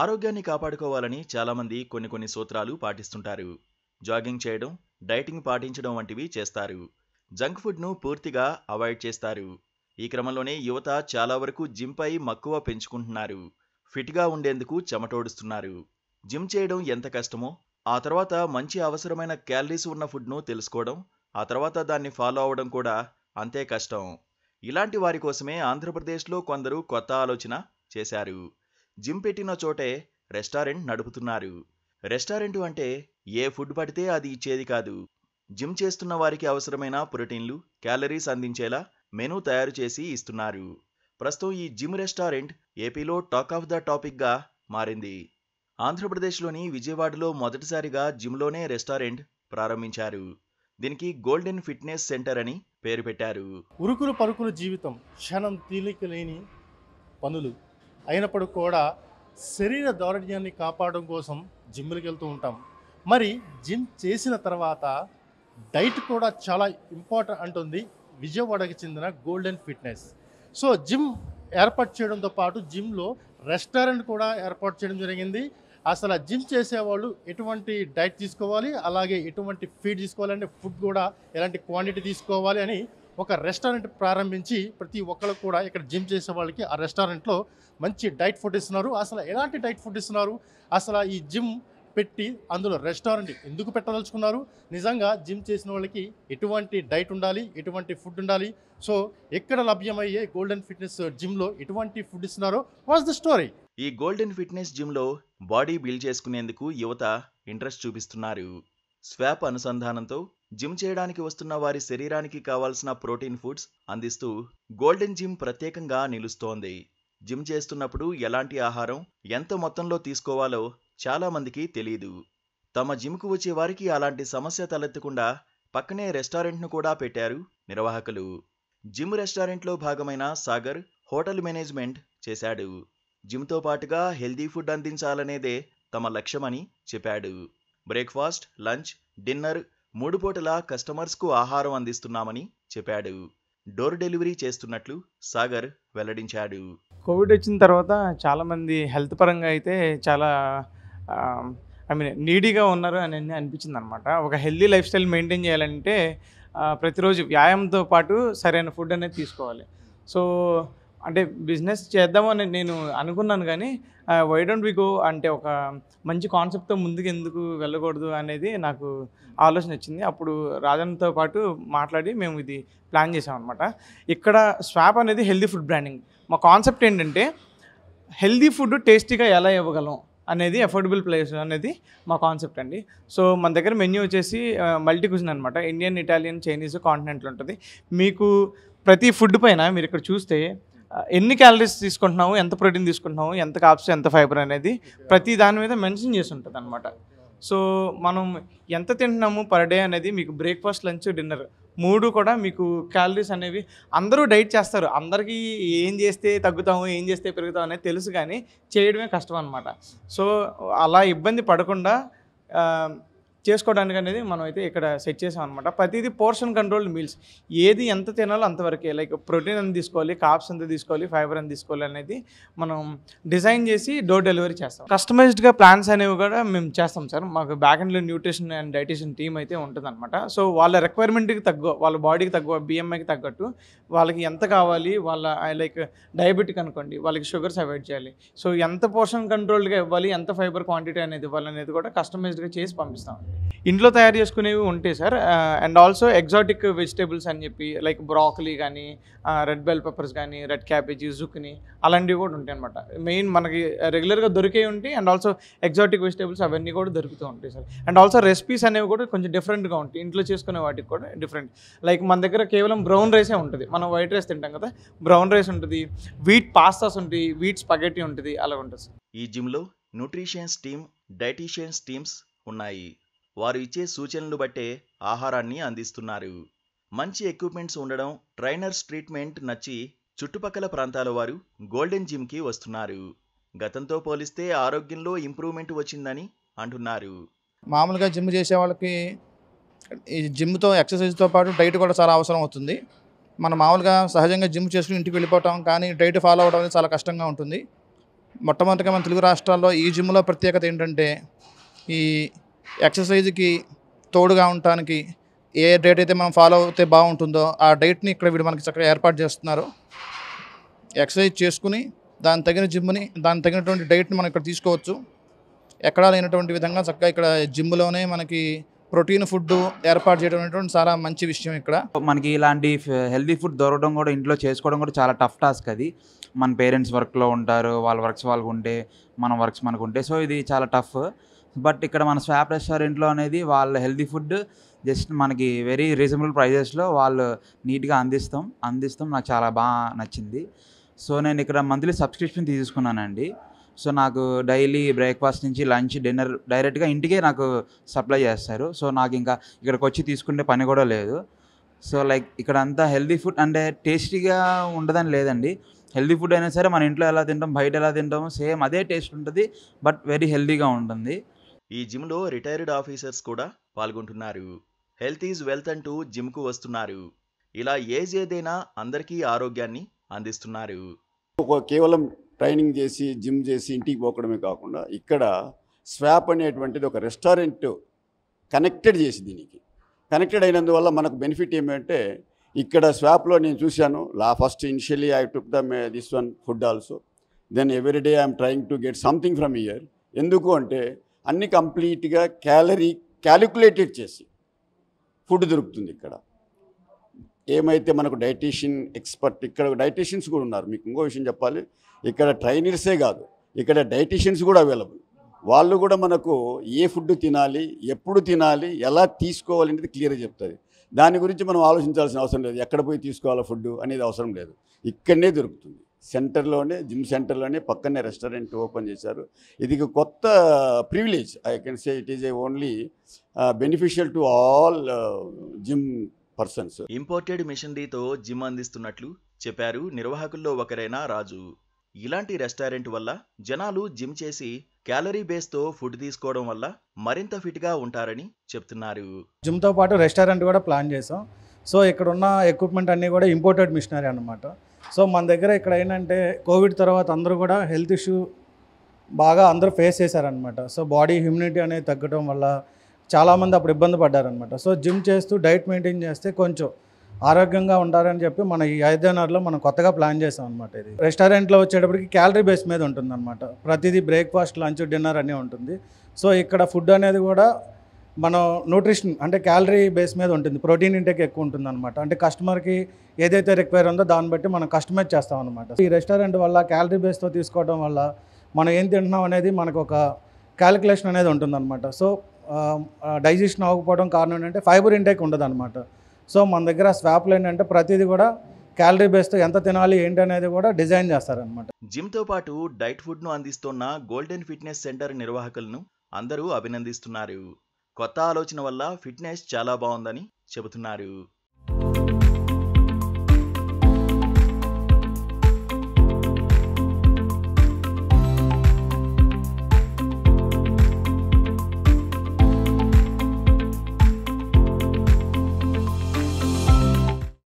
ఆరోగ్యాన్ని కాపాడుకోవాలని చాలామంది కొన్ని కొన్ని సూత్రాలు పాటిస్తుంటారు జాగింగ్ చేయడం డైటింగ్ పాటించడం వంటివి చేస్తారు జంక్ ఫుడ్ను పూర్తిగా అవాయిడ్ చేస్తారు ఈ క్రమంలోనే యువత చాలా వరకు జిమ్పై మక్కువ పెంచుకుంటున్నారు ఫిట్గా ఉండేందుకు చెమటోడుస్తున్నారు జిమ్ చేయడం ఎంత కష్టమో ఆ తర్వాత మంచి అవసరమైన క్యాలరీస్ ఉన్న ఫుడ్ను తెలుసుకోవడం ఆ తర్వాత దాన్ని ఫాలో అవడం కూడా అంతే కష్టం ఇలాంటి వారి కోసమే ఆంధ్రప్రదేశ్లో కొందరు కొత్త ఆలోచన చేశారు జిమ్ పెట్టిన చోటే రెస్టారెంట్ నడుపుతున్నారు రెస్టారెంట్ అంటే ఏ ఫుడ్ పడితే అది ఇచ్చేది కాదు జిమ్ చేస్తున్న వారికి అవసరమైన ప్రోటీన్లు క్యాలరీస్ అందించేలా మెనూ తయారు చేసి ఇస్తున్నారు ప్రస్తుతం ఈ జిమ్ రెస్టారెంట్ ఏపీలో టాక్ ఆఫ్ ద టాపిక్గా మారింది ఆంధ్రప్రదేశ్లోని విజయవాడలో మొదటిసారిగా జిమ్లోనే రెస్టారెంట్ ప్రారంభించారు దీనికి గోల్డెన్ ఫిట్నెస్ సెంటర్ అని పేరు పెట్టారు ఉరుకులు పరుకులు జీవితం క్షణం తీలిక లేని పనులు అయినప్పుడు కూడా శరీర దౌర్జన్యాన్ని కాపాడడం కోసం జిమ్లకి వెళ్తూ ఉంటాం మరి జిమ్ చేసిన తర్వాత డైట్ కూడా చాలా ఇంపార్టెంట్ అంటుంది విజయవాడకి చెందిన గోల్డెన్ ఫిట్నెస్ సో జిమ్ ఏర్పాటు చేయడంతో పాటు జిమ్లో రెస్టారెంట్ కూడా ఏర్పాటు చేయడం జరిగింది అసలు జిమ్ చేసేవాళ్ళు ఎటువంటి డైట్ తీసుకోవాలి అలాగే ఎటువంటి ఫీడ్ తీసుకోవాలంటే ఫుడ్ కూడా ఎలాంటి క్వాంటిటీ తీసుకోవాలి అని ఒక రెస్టారెంట్ ప్రారంభించి ప్రతి ఒక్కరు కూడా ఇక్కడ జిమ్ చేసే వాళ్ళకి ఆ రెస్టారెంట్లో మంచి డైట్ ఫుడ్ ఇస్తున్నారు అసలు ఎలాంటి డైట్ ఫుడ్ ఇస్తున్నారు అసలు ఈ జిమ్ పెట్టి అందులో రెస్టారెంట్ ఎందుకు పెట్టదలుచుకున్నారు నిజంగా జిమ్ చేసిన వాళ్ళకి ఎటువంటి డైట్ ఉండాలి ఎటువంటి ఫుడ్ ఉండాలి సో ఎక్కడ లభ్యమయ్యే గోల్డెన్ ఫిట్నెస్ జిమ్లో ఎటువంటి ఫుడ్ ఇస్తున్నారో వాజ్ ద స్టోరీ ఈ గోల్డెన్ ఫిట్నెస్ జిమ్లో బాడీ బిల్డ్ చేసుకునేందుకు యువత ఇంట్రెస్ట్ చూపిస్తున్నారు స్వాప్ అనుసంధానంతో జిమ్ చేయడానికి వస్తున్న వారి శరీరానికి కావాల్సిన ప్రోటీన్ ఫుడ్స్ అందిస్తూ గోల్డెన్ జిమ్ ప్రత్యేకంగా నిలుస్తోంది జిమ్ చేస్తున్నప్పుడు ఎలాంటి ఆహారం ఎంత మొత్తంలో తీసుకోవాలో చాలామందికి తెలియదు తమ జిమ్కు వచ్చే వారికి అలాంటి సమస్య తలెత్తకుండా పక్కనే రెస్టారెంట్ను కూడా పెట్టారు నిర్వాహకులు జిమ్ రెస్టారెంట్లో భాగమైన సాగర్ హోటల్ మేనేజ్మెంట్ చేశాడు జిమ్తో పాటుగా హెల్దీ ఫుడ్ అందించాలనేదే తమ లక్ష్యమని చెప్పాడు బ్రేక్ఫాస్ట్ లంచ్ డిన్నర్ మూడు పూటలా కస్టమర్స్కు ఆహారం అందిస్తున్నామని చెప్పాడు డోర్ డెలివరీ చేస్తున్నట్లు సాగర్ వెల్లడించాడు కోవిడ్ వచ్చిన తర్వాత చాలామంది హెల్త్ పరంగా అయితే చాలా ఐ మీన్ నీడీగా ఉన్నారు అని అనిపించింది అనమాట ఒక హెల్దీ లైఫ్ స్టైల్ మెయింటైన్ చేయాలంటే ప్రతిరోజు వ్యాయామంతో పాటు సరైన ఫుడ్ అనేది తీసుకోవాలి సో అంటే బిజినెస్ చేద్దామని నేను అనుకున్నాను కానీ వై డోంట్ వి గో అంటే ఒక మంచి కాన్సెప్ట్తో ముందుకు ఎందుకు వెళ్ళకూడదు అనేది నాకు ఆలోచన వచ్చింది అప్పుడు రాజన్తో పాటు మాట్లాడి మేము ఇది ప్లాన్ చేసామన్నమాట ఇక్కడ స్వాప్ అనేది హెల్దీ ఫుడ్ బ్రాండింగ్ మా కాన్సెప్ట్ ఏంటంటే హెల్దీ ఫుడ్ టేస్టీగా ఎలా ఇవ్వగలం అనేది అఫోర్డబుల్ ప్లేస్ అనేది మా కాన్సెప్ట్ అండి సో మన దగ్గర మెన్యూ వచ్చేసి మల్టీ కుజిన్ అనమాట ఇండియన్ ఇటాలియన్ చైనీస్ కాంటినెంట్లో ఉంటుంది మీకు ప్రతి ఫుడ్ పైన మీరు ఇక్కడ చూస్తే ఎన్ని క్యాలరీస్ తీసుకుంటున్నావు ఎంత ప్రోటీన్ తీసుకుంటున్నావు ఎంత కాప్స్ ఎంత ఫైబర్ అనేది ప్రతి దాని మీద మెన్షన్ చేసి ఉంటుంది అనమాట సో మనం ఎంత తింటున్నాము పర్ డే అనేది మీకు బ్రేక్ఫాస్ట్ లంచ్ డిన్నర్ మూడు కూడా మీకు క్యాలరీస్ అనేవి అందరూ డైట్ చేస్తారు అందరికీ ఏం చేస్తే తగ్గుతాము ఏం చేస్తే పెరుగుతాం అనేది తెలుసు కానీ చేయడమే కష్టం అనమాట సో అలా ఇబ్బంది పడకుండా చేసుకోవడానికి అనేది మనం అయితే ఇక్కడ సెట్ చేసాం అనమాట ప్రతిదీ పోర్షన్ కంట్రోల్డ్ మీల్స్ ఏది ఎంత తినాలో అంతవరకే లైక్ ప్రోటీన్ ఎంత తీసుకోవాలి కాప్స్ ఎంత తీసుకోవాలి ఫైబర్ ఎంత తీసుకోవాలి అనేది మనం డిజైన్ చేసి డోర్ డెలివరీ చేస్తాం కస్టమైజ్డ్గా ప్లాన్స్ అనేవి కూడా మేము చేస్తాం సార్ మాకు బ్యాక్ అండ్లో న్యూట్రిషన్ అండ్ డైటేషన్ టీమ్ అయితే ఉంటుందన్నమాట సో వాళ్ళ రిక్వైర్మెంట్కి తగ్గ వాళ్ళ బాడీకి తగ్గ బిఎంఐకి తగ్గట్టు వాళ్ళకి ఎంత కావాలి వాళ్ళ లైక్ డయాబెటిక్ అనుకోండి వాళ్ళకి షుగర్స్ అవాయిడ్ చేయాలి సో ఎంత పోర్షన్ కంట్రోల్డ్గా ఇవ్వాలి ఎంత ఫైబర్ క్వాంటిటీ అనేది ఇవ్వాలి అనేది కూడా కస్టమైజ్డ్గా చేసి పంపిస్తాం ఇంట్లో తయారు చేసుకునేవి ఉంటాయి sir and also exotic vegetables అని చెప్పి లైక్ బ్రాకలీ కానీ రెడ్ బెల్ పెప్పర్స్ కానీ రెడ్ క్యాబేజీ జుక్ని అలాంటివి కూడా ఉంటాయి అనమాట మెయిన్ మనకి రెగ్యులర్గా దొరికే ఉంటాయి అండ్ ఆల్సో ఎగ్జాటిక్ వెజిటేబుల్స్ అవన్నీ కూడా దొరుకుతూ ఉంటాయి సార్ అండ్ ఆల్సో రెసిపీస్ అనేవి కూడా కొంచెం డిఫరెంట్గా ఉంటాయి ఇంట్లో చేసుకునే వాటికి కూడా డిఫరెంట్ లైక్ మన దగ్గర కేవలం బ్రౌన్ రైసే ఉంటుంది మనం వైట్ రైస్ తింటాం కదా బ్రౌన్ రైస్ ఉంటుంది వీట్ పాస్తాస్ ఉంటాయి వీట్ స్పగెటీ ఉంటుంది అలా ఉంటుంది సార్ ఈ జిమ్లో న్యూట్రిషియన్స్ టీమ్ డైటీషియన్స్ టీమ్స్ ఉన్నాయి వారు ఇచ్చే సూచనలు బట్టే ఆహారాన్ని అందిస్తున్నారు మంచి ఎక్విప్మెంట్స్ ఉండడం ట్రైనర్స్ ట్రీట్మెంట్ నచ్చి చుట్టుపక్కల ప్రాంతాల వారు గోల్డెన్ జిమ్కి వస్తున్నారు గతంతో పోలిస్తే ఆరోగ్యంలో ఇంప్రూవ్మెంట్ వచ్చిందని అంటున్నారు మామూలుగా జిమ్ చేసే వాళ్ళకి ఈ జిమ్తో ఎక్సర్సైజ్తో పాటు డైట్ కూడా చాలా అవసరం అవుతుంది మనం మామూలుగా సహజంగా జిమ్ చేసుకుని ఇంటికి వెళ్ళిపోవటం కానీ డైట్ ఫాలో అవడం అనేది చాలా కష్టంగా ఉంటుంది మొట్టమొదటిగా మన తెలుగు రాష్ట్రాల్లో ఈ జిమ్లో ప్రత్యేకత ఏంటంటే ఈ ఎక్సర్సైజ్కి తోడుగా ఉండటానికి ఏ డేట్ అయితే మనం ఫాలో అవుతే బాగుంటుందో ఆ డేట్ని ఇక్కడ వీడు మనకి చక్కగా ఏర్పాటు చేస్తున్నారు ఎక్సర్సైజ్ చేసుకుని దాని తగిన జిమ్ని దాని తగినటువంటి డైట్ని మనం ఇక్కడ తీసుకోవచ్చు ఎక్కడా లేనటువంటి విధంగా చక్కగా ఇక్కడ జిమ్లోనే మనకి ప్రోటీన్ ఫుడ్ ఏర్పాటు చేయడం చాలా మంచి విషయం ఇక్కడ మనకి ఇలాంటి హెల్దీ ఫుడ్ దొరకడం కూడా ఇంట్లో చేసుకోవడం కూడా చాలా టఫ్ టాస్క్ అది మన పేరెంట్స్ వర్క్లో ఉంటారు వాళ్ళ వర్క్స్ వాళ్ళకు ఉంటే మన వర్క్స్ మనకు ఉంటే సో ఇది చాలా టఫ్ బట్ ఇక్కడ మన స్వాప్ రెస్టారెంట్లో అనేది వాళ్ళ హెల్దీ ఫుడ్ జస్ట్ మనకి వెరీ రీజనబుల్ ప్రైజెస్లో వాళ్ళు నీట్గా అందిస్తాం అందిస్తాం నాకు చాలా బాగా నచ్చింది సో నేను ఇక్కడ మంత్లీ సబ్స్క్రిప్షన్ తీసుకున్నానండి సో నాకు డైలీ బ్రేక్ఫాస్ట్ నుంచి లంచ్ డిన్నర్ డైరెక్ట్గా ఇంటికే నాకు సప్లై చేస్తారు సో నాకు ఇంకా ఇక్కడికి వచ్చి తీసుకునే పని కూడా లేదు సో లైక్ ఇక్కడ అంతా హెల్దీ ఫుడ్ అంటే టేస్టీగా ఉండదని లేదండి హెల్దీ ఫుడ్ అయినా సరే మన ఇంట్లో ఎలా తింటాం బయట ఎలా తింటాము సేమ్ అదే టేస్ట్ ఉంటుంది బట్ వెరీ హెల్దీగా ఉంటుంది ఈ జిమ్లో రిటైర్డ్ ఆఫీసర్స్ కూడా పాల్గొంటున్నారు హెల్త్ ఈజ్ వెల్త్ అంటూ జిమ్కు వస్తున్నారు ఇలా ఏజ్ ఏదైనా అందరికీ ఆరోగ్యాన్ని అందిస్తున్నారు కేవలం ట్రైనింగ్ చేసి జిమ్ చేసి ఇంటికి పోకడమే కాకుండా ఇక్కడ స్వాప్ అనేటువంటిది ఒక రెస్టారెంట్ కనెక్టెడ్ చేసి దీనికి కనెక్టెడ్ అయినందువల్ల మనకు బెనిఫిట్ ఏమంటే ఇక్కడ స్వాప్లో నేను చూశాను లా first initially I took the this one food also then every day I'm trying to get something from here ఎందుకు అంటే అన్ని కంప్లీట్గా క్యాలరీ క్యాలిక్యులేటెడ్ చేసి ఫుడ్ దొరుకుతుంది ఇక్కడ ఏమైతే మనకు డైటీషియన్ ఎక్స్పర్ట్ ఇక్కడ డైటీషియన్స్ కూడా ఉన్నారు మీకు ఇంకో విషయం చెప్పాలి ఇక్కడ ట్రైనర్సే కాదు ఇక్కడ డైటీషియన్స్ కూడా అవైలబుల్ వాళ్ళు కూడా మనకు ఏ ఫుడ్ తినాలి ఎప్పుడు తినాలి ఎలా తీసుకోవాలి అనేది క్లియర్గా చెప్తుంది దాని గురించి మనం ఆలోచించాల్సిన అవసరం లేదు ఎక్కడ పోయి తీసుకోవాలా ఫుడ్ అనేది అవసరం లేదు ఇక్కడనే దొరుకుతుంది సెంటర్లోనే జిమ్ సెంటర్లోనే పక్కనే రెస్టారెంట్ ఓపెన్ చేశారు ఇది కొత్త privilege I can say it is a only beneficial to all gym persons imported మిషనరీతో జిమ్ అందిస్తున్నట్లు చెప్పారు నిర్వాహకుల్లో ఒకరైన రాజు ఇలాంటి రెస్టారెంట్ వల్ల జనాలు జిమ్ చేసి క్యాలరీ బేస్ తో ఫుడ్ తీసుకోవడం వల్ల మరింత ఫిట్గా ఉంటారని చెప్తున్నారు జిమ్ తో పాటు రెస్టారెంట్ కూడా ప్లాన్ చేసాం సో ఇక్కడ ఉన్న ఎక్విప్మెంట్ అన్ని కూడా ఇంపోర్టెడ్ మిషనరీ అనమాట సో మన దగ్గర ఇక్కడ ఏంటంటే కోవిడ్ తర్వాత అందరూ కూడా హెల్త్ ఇష్యూ బాగా అందరూ ఫేస్ చేశారనమాట సో బాడీ హ్యూమినిటీ అనేది తగ్గడం వల్ల చాలామంది అప్పుడు ఇబ్బంది పడ్డారనమాట సో జిమ్ చేస్తూ డైట్ మెయింటైన్ చేస్తే కొంచెం ఆరోగ్యంగా ఉంటారని చెప్పి మన ఈ ఐదున్నరలో మనం కొత్తగా ప్లాన్ చేసాం అనమాట ఇది రెస్టారెంట్లో వచ్చేటప్పటికి క్యాలరీ బేస్ మీద అనమాట ప్రతిదీ బ్రేక్ఫాస్ట్ లంచ్ డిన్నర్ అనే ఉంటుంది సో ఇక్కడ ఫుడ్ అనేది కూడా మనం న్యూట్రిషన్ అంటే క్యాలరీ బేస్ మీద ఉంటుంది ప్రోటీన్ ఇంటేక్ ఎక్కువ ఉంటుంది అనమాట అంటే కస్టమర్కి ఏదైతే రిక్వైర్ ఉందో దాన్ని బట్టి మనం కస్టమైజ్ చేస్తాం అనమాట ఈ రెస్టారెంట్ వల్ల క్యాలరీ బేస్తో తీసుకోవడం వల్ల మనం ఏం తింటున్నాం అనేది మనకు ఒక క్యాలిక్యులేషన్ అనేది ఉంటుందన్నమాట సో డైజెషన్ అవ్వకపోవడం కారణం ఏంటంటే ఫైబర్ ఇంటేక్ ఉండదు సో మన దగ్గర స్వాప్లు ఏంటంటే ప్రతిదీ కూడా క్యాలరీ బేస్తో ఎంత తినాలి ఏంటి అనేది కూడా డిజైన్ చేస్తారనమాట జిమ్తో పాటు డైట్ ఫుడ్ను అందిస్తున్న గోల్డెన్ ఫిట్నెస్ సెంటర్ నిర్వాహకులను అందరూ అభినందిస్తున్నారు కొత్త ఆలోచన వల్ల ఫిట్నెస్ చాలా బాగుందని చెబుతున్నారు